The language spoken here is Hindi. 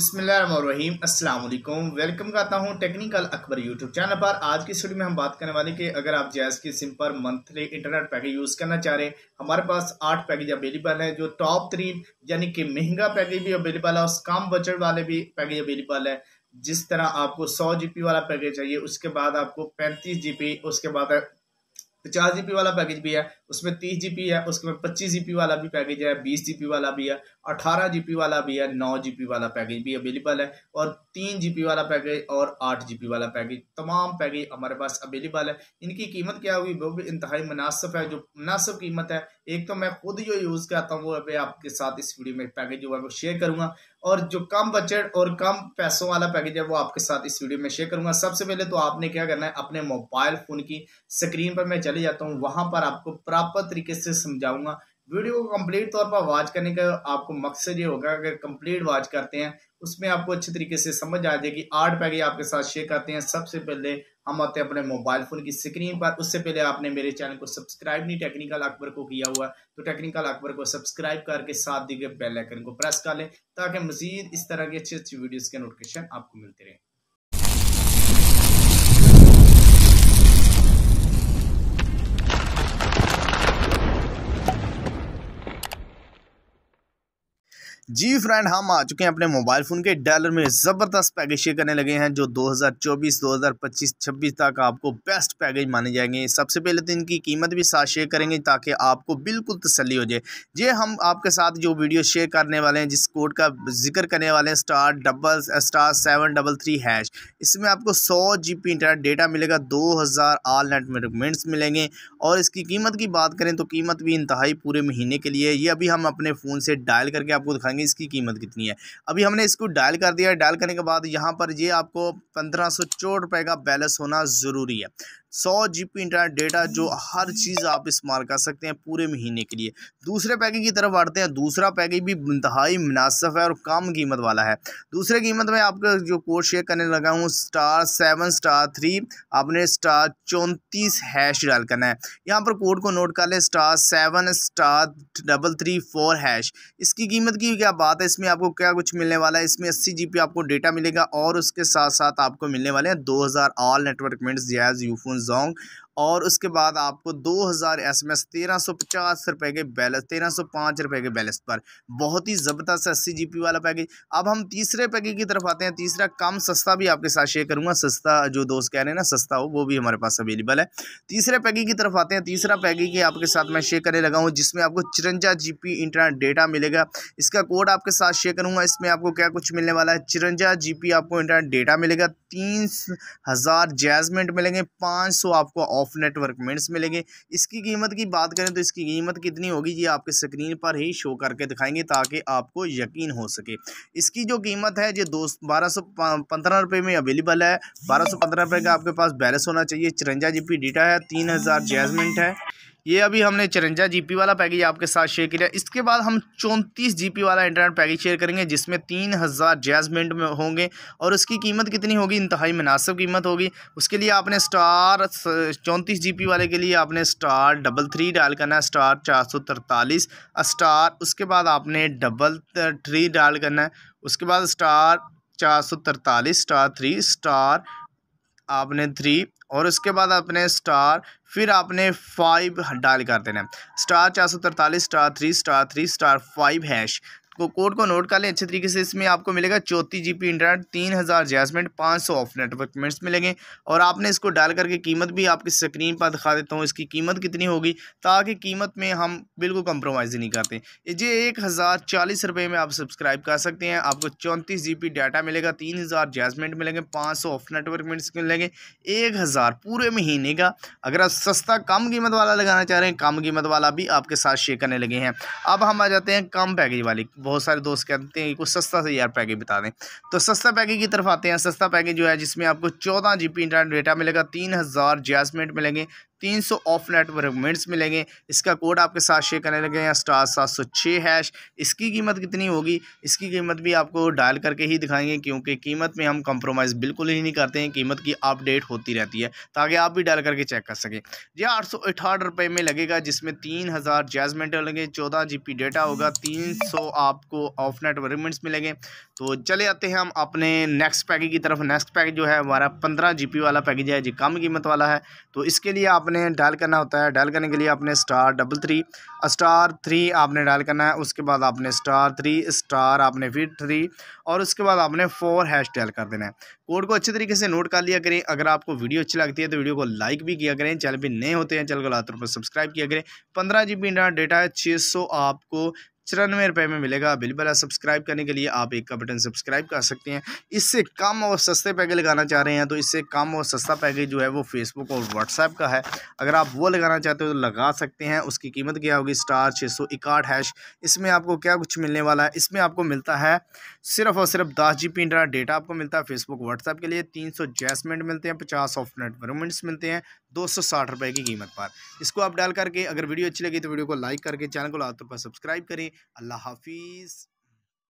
अस्सलाम वालेकुम वेलकम करता हूँ टेक्निकल अकबर यूट्यूब चैनल पर आज की स्टोरी में हम बात करने वाले कि अगर आप जैस की सिम पर मंथली इंटरनेट पैकेज यूज़ करना चाह रहे हैं हमारे पास आठ पैकेज अवेलेबल है जो टॉप थ्री यानी कि महंगा पैकेज भी अवेलेबल है और कम बजट वाले भी पैकेज अवेलेबल है जिस तरह आपको सौ जी वाला पैकेज चाहिए उसके बाद आपको पैंतीस जी उसके बाद पचास जी वाला पैकेज भी है उसमें तीस जी है उसके बाद पच्चीस जी वाला भी पैकेज है बीस जी वाला भी है अठारह जीपी वाला भी है नौ जीपी वाला पैकेज भी अवेलेबल है और तीन जीपी वाला पैकेज और आठ जीपी वाला पैकेज तमाम पैकेज हमारे पास अवेलेबल है इनकी कीमत क्या होगी वो भी इंतहाई मुनासिब है जो मुनासिब कीमत है एक तो मैं खुद जो यूज़ करता हूँ वो अभी आपके साथ इस वीडियो में पैकेज जो है वो शेयर करूँगा और जो कम बजट और कम पैसों वाला पैकेज है वो आपके साथ इस वीडियो में शेयर करूँगा सबसे पहले तो आपने क्या करना है अपने मोबाइल फ़ोन की स्क्रीन पर मैं चले जाता हूँ वहाँ पर आपको प्रॉपर तरीके से समझाऊँगा वीडियो को कंप्लीट तौर पर वॉच करने का आपको मकसद ये होगा अगर कंप्लीट वॉच करते हैं उसमें आपको अच्छे तरीके से समझ आ जाएगी आठ पैकेज आपके साथ शेयर करते हैं सबसे पहले हम आते हैं अपने मोबाइल फ़ोन की स्क्रीन पर उससे पहले आपने मेरे चैनल को सब्सक्राइब नहीं टेक्निकल अकबर को किया हुआ तो टेक्निकल अकबर को सब्सक्राइब करके साथ दिए गए बेलाइकन को प्रेस कर लें ताकि मजीद इस तरह की अच्छी अच्छी वीडियोज़ के नोटिफिकेशन आपको मिलते रहें जी फ्रेंड हम आ चुके हैं अपने मोबाइल फ़ोन के डॉलर में ज़बरदस्त पैकेज शेयर करने लगे हैं जो 2024, 2025, 26 तक आपको बेस्ट पैकेज माने जाएंगे सबसे पहले तो इनकी कीमत भी साथ शेयर करेंगे ताकि आपको बिल्कुल तसली हो जाए ये हम आपके साथ जो वीडियो शेयर करने वाले हैं जिस कोड का जिक्र करने वाले हैं star double star seven double three hash इसमें आपको सौ जी पी इंटरनेट डेटा मिलेगा दो हज़ार आल नेटमेंट्स मिलेंगे और इसकी कीमत की बात करें तो कीमत भी इंतहाई पूरे महीने के लिए ये अभी हम अपने फ़ोन से डायल करके आपको दिखाएंगे इसकी कीमत कितनी है अभी हमने इसको डायल कर दिया डायल करने के बाद यहाँ पर ये आपको पंद्रह सौ का बैलेंस होना ज़रूरी है सौ जी बी इंटरनेट डेटा जो हर चीज़ आप इस्तेमाल कर सकते हैं पूरे महीने के लिए दूसरे पैकेज की तरफ बढ़ते हैं दूसरा पैकेज भी इंतहाई मुनासिब है और कम कीमत वाला है दूसरे कीमत में आपका जो कोड शेयर करने लगा हूँ स्टार सेवन स्टार थ्री आपने स्टार चौंतीस हैश डाल करना है यहाँ पर कोड को नोट कर लें star seven star double three four hash इसकी कीमत की क्या बात है इसमें आपको क्या कुछ मिलने वाला है इसमें अस्सी जी आपको डेटा मिलेगा और उसके साथ साथ आपको मिलने वाले हैं दो हज़ार all network minutes Jazz Ufone Song. और उसके बाद आपको 2000 एम एस रुपए के बैलेंस पाँच रुपए के बैलेंस पर बहुत ही ज़बरदस्त अस्सी जी वाला पैकेज अब हम तीसरे पैकेज की तरफ आते हैं तीसरा कम सस्ता भी आपके साथ शेयर करूँगा सस्ता जो दोस्त कह रहे हैं ना सस्ता हो वो भी हमारे पास अवेलेबल है तीसरे पैकेज की तरफ आते हैं तीसरा पैकेज आपके साथ मैं शेयर करने लगा हूँ जिसमें आपको चिरंजा जी इंटरनेट डेटा मिलेगा इसका कोड आपके साथ शेयर करूँगा इसमें आपको क्या कुछ मिलने वाला है चिरंजा जी आपको इंटरनेट डेटा मिलेगा तीन हज़ार मिलेंगे पाँच सौ आपको ऑफ नेटवर्क मिनट्स मिलेंगे इसकी कीमत की बात करें तो इसकी कीमत कितनी होगी ये आपके स्क्रीन पर ही शो करके दिखाएंगे ताकि आपको यकीन हो सके इसकी जो कीमत है ये दो बारह सौ पंद्रह रुपये में अवेलेबल है बारह सौ पंद्रह रुपये का आपके पास बैलेंस होना चाहिए चरंजा जी पी डेटा है तीन हज़ार जैजमेंट है ये अभी हमने चरंजा जीपी वाला पैकेज आपके साथ शेयर किया इसके बाद हम चौंतीस जीपी वाला इंटरनेट पैकेज शेयर करेंगे जिसमें तीन हज़ार जैज में होंगे और उसकी कीमत कितनी होगी इंतहाई मुनासिब कीमत होगी उसके लिए आपने स्टार चौंतीस जीपी वाले के लिए आपने स्टार डबल थ्री डायल करना है स्टार चार सौ तरतालीस स्टार उसके बाद आपने डबल थ्री डायल करना है उसके बाद स्टार चार सौ तरतालीस स्टार थ्री स्टार आपने थ्री और उसके बाद आपने स्टार फिर आपने फाइव डायल कर देना स्टार चार सौ तरतालीस star three star three star five hash को कोड को नोट कर लें अच्छे तरीके से इसमें आपको मिलेगा चौतीस जी इंटरनेट तीन हज़ार जैसमेंट पाँच सौ ऑफ नेटवर्क मिनट्स मिलेंगे और आपने इसको डाल करके कीमत भी आपकी स्क्रीन पर दिखा देता हूँ इसकी कीमत कितनी होगी ताकि कीमत में हम बिल्कुल कंप्रोमाइज़ नहीं करते ये एक हज़ार चालीस रुपये में आप सब्सक्राइब कर सकते हैं आपको चौंतीस जी डाटा मिलेगा तीन हज़ार जैसमेंट मिलेंगे पाँच सौ ऑफ नेटवर्क मिनट्स मिलेंगे एक हज़ार पूरे महीने का अगर आप सस्ता कम कीमत वाला लगाना चाह रहे हैं कम कीमत वाला भी आपके साथ शेयर करने लगे हैं अब हम आ जाते हैं कम पैकेज वाली बहुत सारे दोस्त कहते हैं कुछ सस्ता से यार पैकेज बता दें तो सस्ता पैकेज की तरफ आते हैं सस्ता पैकेज जो है जिसमें आपको चौदह जी इंटरनेट डेटा मिलेगा तीन हज़ार जैसमेंट मिलेंगे तीन सौ ऑफ नेटवर्क मिनट्स मिलेंगे इसका कोड आपके साथ शेयर करने लगे या स्टार सात सौ छः हैश इसकी कीमत कितनी होगी इसकी कीमत भी आपको डायल करके ही दिखाएंगे क्योंकि कीमत में हम कंप्रोमाइज़ बिल्कुल ही नहीं करते हैं कीमत की अपडेट होती रहती है ताकि आप भी डायल करके चेक कर सकें यह आठ सौ में लगेगा जिसमें तीन हज़ार जैज मेंटल लगे चौदह जी पी डेटा होगा तीन सौ आपको ऑफ नेटवर्क मिनट्स मिलेंगे तो चले जाते हैं हम अपने नेक्स्ट पैकेज की तरफ नेक्स्ट पैकेज जो है हमारा पंद्रह जी पी वाला पैकेज है जी कम कीमत वाला है तो इसके लिए आपने आपने डायल करना होता है डायल करने के लिए आपने star double three star three आपने डायल करना है उसके बाद आपने स्टार थ्री स्टार आपने फिर थ्री और उसके बाद आपने फोर हैश डायल कर देना है कोड को अच्छे तरीके से नोट कर लिया करें अगर आपको वीडियो अच्छी लगती है तो वीडियो को लाइक भी किया करें चैनल भी नए होते हैं चैनल को लातों पर सब्सक्राइब किया करें पंद्रह जी बी डेटा है छः आपको चौरानवे रुपये में मिलेगा बिल वाला सब्सक्राइब करने के लिए आप एक का बटन सब्सक्राइब कर सकते हैं इससे कम और सस्ते पैकेज लगाना चाह रहे हैं तो इससे कम और सस्ता पैकेज जो है वो फेसबुक और व्हाट्सएप का है अगर आप वो लगाना चाहते हो तो लगा सकते हैं उसकी कीमत क्या होगी स्टार छः सौ इकाठ हैश इसमें आपको क्या कुछ मिलने वाला है इसमें आपको मिलता है सिर्फ और सिर्फ दस जी बी डेटा आपको मिलता है फेसबुक व्हाट्सएप के लिए तीन सौ जैसमेंट मिलते हैं पचास ऑफ नेटवर्कमेंट्स मिलते हैं दो सौ साठ रुपये की कीमत पर इसको आप डाल करके अगर वीडियो अच्छी लगी तो वीडियो को लाइक करके चैनल को लातुर तो पर सब्सक्राइब करें अल्लाह हाफिज़